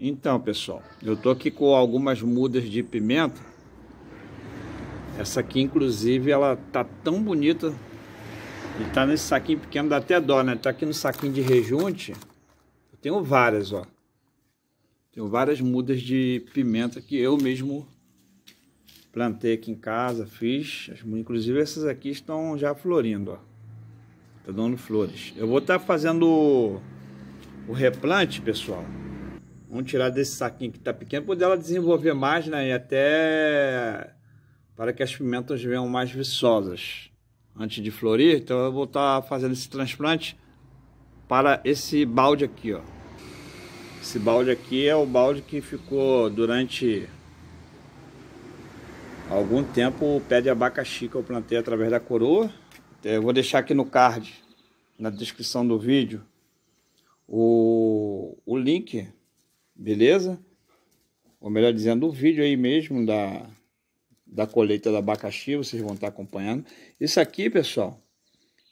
Então, pessoal, eu tô aqui com algumas mudas de pimenta. Essa aqui, inclusive, ela tá tão bonita. E tá nesse saquinho pequeno, dá até dó, né? Tá aqui no saquinho de rejunte. Eu tenho várias, ó. Tenho várias mudas de pimenta que eu mesmo plantei aqui em casa, fiz. Inclusive, essas aqui estão já florindo, ó. Tá dando flores. Eu vou estar tá fazendo o replante, pessoal. Vamos tirar desse saquinho que está pequeno, poder ela desenvolver mais, né? E até para que as pimentas venham mais viçosas antes de florir. Então eu vou estar tá fazendo esse transplante para esse balde aqui, ó. Esse balde aqui é o balde que ficou durante algum tempo o pé de abacaxi que eu plantei através da coroa. É, eu vou deixar aqui no card, na descrição do vídeo, o, o link Beleza? Ou melhor dizendo, o vídeo aí mesmo da, da colheita do abacaxi, vocês vão estar acompanhando. Isso aqui, pessoal,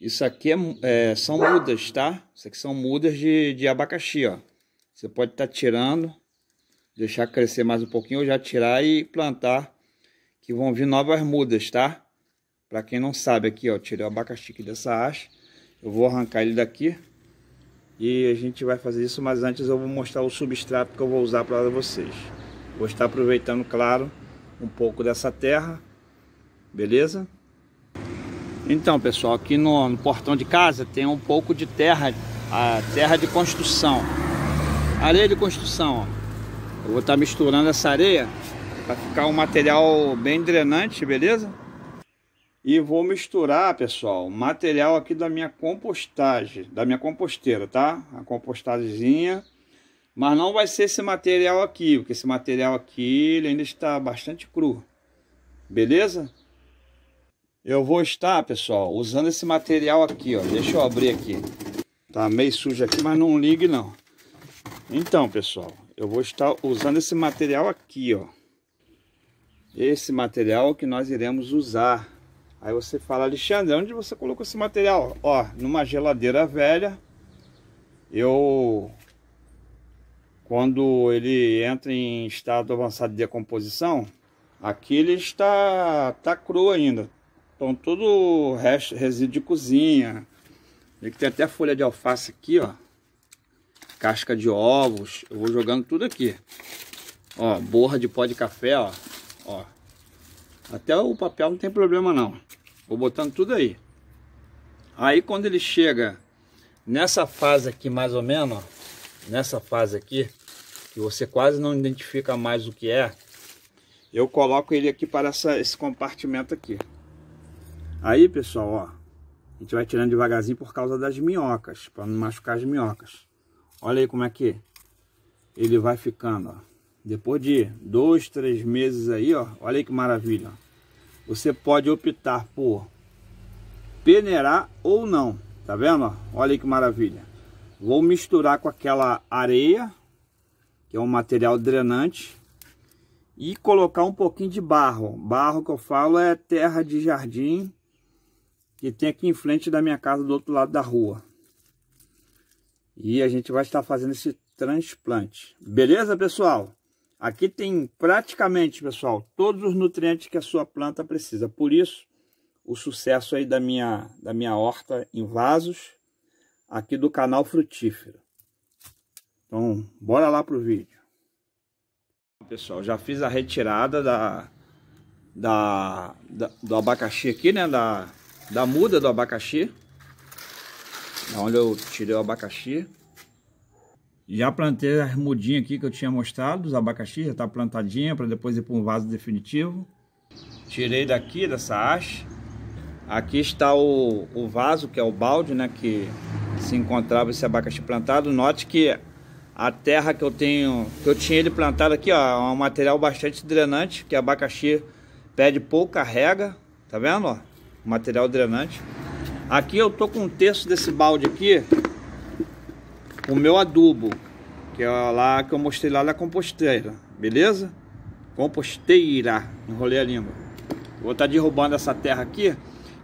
isso aqui é, é, são mudas, tá? Isso aqui são mudas de, de abacaxi, ó. Você pode estar tirando, deixar crescer mais um pouquinho, ou já tirar e plantar, que vão vir novas mudas, tá? Para quem não sabe aqui, ó, tirei o abacaxi aqui dessa haste. Eu vou arrancar ele daqui. E a gente vai fazer isso, mas antes eu vou mostrar o substrato que eu vou usar para vocês. Vou estar aproveitando, claro, um pouco dessa terra, beleza? Então, pessoal, aqui no, no portão de casa tem um pouco de terra, a terra de construção. Areia de construção, ó. Eu vou estar misturando essa areia para ficar um material bem drenante, beleza? E vou misturar, pessoal, material aqui da minha compostagem, da minha composteira, tá? A compostagemzinha. Mas não vai ser esse material aqui, porque esse material aqui ele ainda está bastante cru. Beleza? Eu vou estar, pessoal, usando esse material aqui, ó. Deixa eu abrir aqui. Tá meio sujo aqui, mas não ligue não. Então, pessoal, eu vou estar usando esse material aqui, ó. Esse material que nós iremos usar Aí você fala, Alexandre, onde você colocou esse material? Ó, numa geladeira velha. Eu, quando ele entra em estado avançado de decomposição, aqui ele está tá cru ainda. Então todo o resto, resíduo de cozinha. Ele tem até folha de alface aqui, ó. Casca de ovos. Eu vou jogando tudo aqui. Ó, borra de pó de café, ó. Ó, até o papel não tem problema não. Vou botando tudo aí. Aí quando ele chega nessa fase aqui mais ou menos, ó, nessa fase aqui, que você quase não identifica mais o que é, eu coloco ele aqui para essa, esse compartimento aqui. Aí pessoal, ó, a gente vai tirando devagarzinho por causa das minhocas, para não machucar as minhocas. Olha aí como é que ele vai ficando, ó. Depois de dois, três meses aí, ó, olha aí que maravilha. Ó. Você pode optar por peneirar ou não, tá vendo? Ó? Olha aí que maravilha. Vou misturar com aquela areia, que é um material drenante, e colocar um pouquinho de barro. Barro que eu falo é terra de jardim, que tem aqui em frente da minha casa do outro lado da rua. E a gente vai estar fazendo esse transplante. Beleza, pessoal? Aqui tem praticamente, pessoal, todos os nutrientes que a sua planta precisa. Por isso, o sucesso aí da minha, da minha horta em vasos, aqui do canal Frutífero. Então, bora lá pro vídeo. Pessoal, já fiz a retirada da, da, da do abacaxi aqui, né? Da, da muda do abacaxi. Onde eu tirei o abacaxi. Já plantei as mudinhas aqui que eu tinha mostrado, os abacaxi já está plantadinha para depois ir para um vaso definitivo. Tirei daqui dessa haste. Aqui está o, o vaso, que é o balde, né, que se encontrava esse abacaxi plantado. Note que a terra que eu tenho, que eu tinha ele plantado aqui, ó, é um material bastante drenante, que abacaxi pede pouca rega, tá vendo, ó? Material drenante. Aqui eu tô com um terço desse balde aqui, o meu adubo, que é lá que eu mostrei lá da composteira, beleza? Composteira, enrolei a língua. Vou estar tá derrubando essa terra aqui.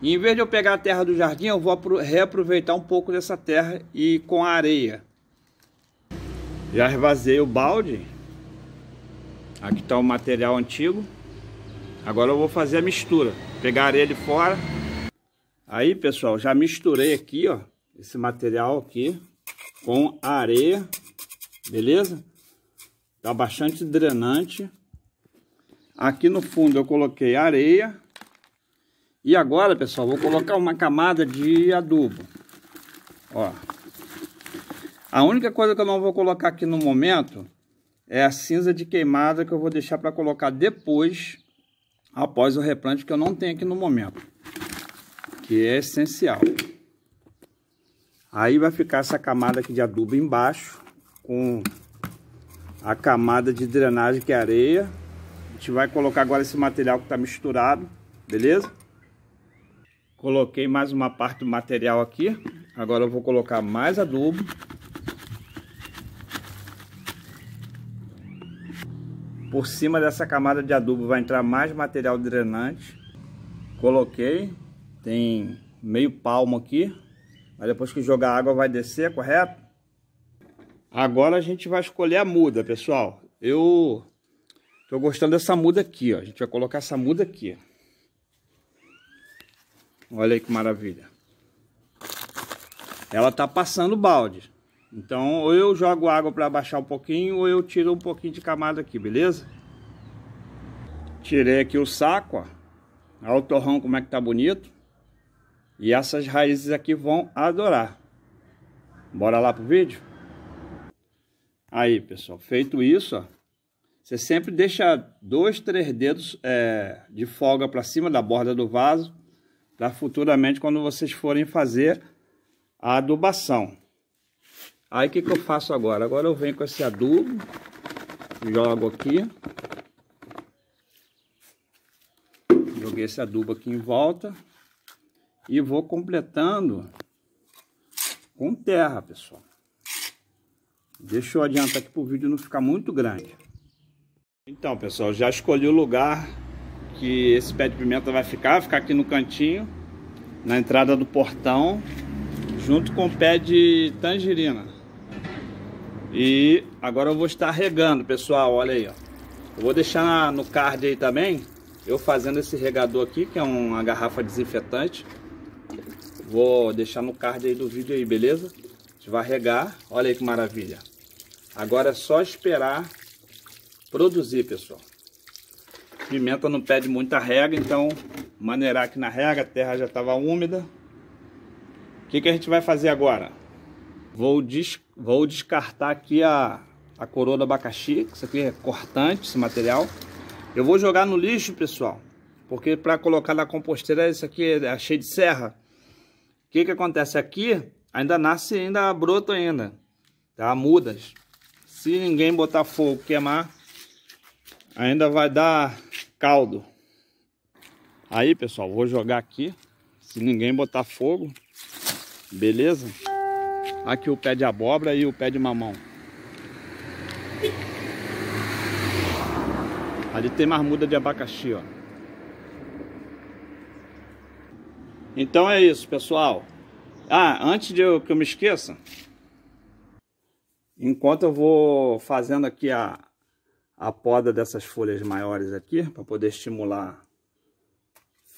E em vez de eu pegar a terra do jardim, eu vou reaproveitar um pouco dessa terra e com a areia. Já esvaziei o balde. Aqui está o material antigo. Agora eu vou fazer a mistura. Pegar a areia de fora. Aí, pessoal, já misturei aqui, ó. Esse material aqui com areia, beleza? Tá bastante drenante. Aqui no fundo eu coloquei areia. E agora, pessoal, vou colocar uma camada de adubo. Ó. A única coisa que eu não vou colocar aqui no momento é a cinza de queimada que eu vou deixar para colocar depois, após o replante que eu não tenho aqui no momento, que é essencial. Aí vai ficar essa camada aqui de adubo embaixo, com a camada de drenagem que é areia. A gente vai colocar agora esse material que está misturado, beleza? Coloquei mais uma parte do material aqui. Agora eu vou colocar mais adubo. Por cima dessa camada de adubo vai entrar mais material drenante. Coloquei, tem meio palmo aqui, mas depois que jogar a água vai descer, correto? Agora a gente vai escolher a muda, pessoal. Eu tô gostando dessa muda aqui, ó. A gente vai colocar essa muda aqui. Olha aí que maravilha. Ela tá passando balde. Então, ou eu jogo água para baixar um pouquinho, ou eu tiro um pouquinho de camada aqui, beleza? Tirei aqui o saco, ó. Olha o torrão como é que tá bonito. E essas raízes aqui vão adorar. Bora lá pro vídeo? Aí, pessoal, feito isso, ó, você sempre deixa dois, três dedos é, de folga para cima da borda do vaso, para futuramente, quando vocês forem fazer a adubação. Aí, o que, que eu faço agora? Agora eu venho com esse adubo, jogo aqui. Joguei esse adubo aqui em volta. E vou completando com terra, pessoal. Deixa eu adiantar aqui para o vídeo não ficar muito grande. Então, pessoal, já escolhi o lugar que esse pé de pimenta vai ficar. Vai ficar aqui no cantinho, na entrada do portão, junto com o pé de tangerina. E agora eu vou estar regando, pessoal, olha aí, ó. Eu vou deixar no card aí também, eu fazendo esse regador aqui, que é uma garrafa desinfetante. Vou deixar no card aí do vídeo aí, beleza? A gente vai regar, olha aí que maravilha. Agora é só esperar produzir, pessoal. Pimenta não pede muita rega, então maneirar aqui na rega, a terra já estava úmida. O que, que a gente vai fazer agora? Vou, des vou descartar aqui a, a coroa do abacaxi, isso aqui é cortante, esse material. Eu vou jogar no lixo, pessoal, porque para colocar na composteira isso aqui é, é cheio de serra que que acontece aqui? Ainda nasce, ainda broto, ainda, tá? Mudas. Se ninguém botar fogo, queimar, ainda vai dar caldo. Aí, pessoal, vou jogar aqui. Se ninguém botar fogo, beleza? Aqui o pé de abóbora e o pé de mamão. Ali tem muda de abacaxi, ó. Então é isso, pessoal. Ah, antes de eu, que eu me esqueça, enquanto eu vou fazendo aqui a, a poda dessas folhas maiores aqui, para poder estimular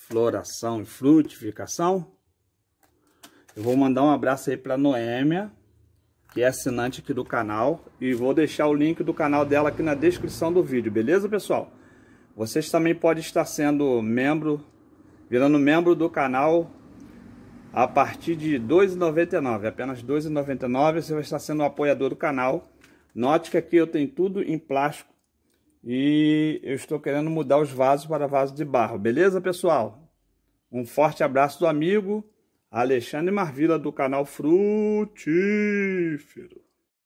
floração e frutificação, eu vou mandar um abraço aí para Noêmia, que é assinante aqui do canal, e vou deixar o link do canal dela aqui na descrição do vídeo, beleza, pessoal? Vocês também podem estar sendo membro, virando membro do canal a partir de R$ 2,99. Apenas R$ 2,99 você vai estar sendo um apoiador do canal. Note que aqui eu tenho tudo em plástico e eu estou querendo mudar os vasos para vasos de barro. Beleza, pessoal? Um forte abraço do amigo Alexandre Marvila do canal Frutífero.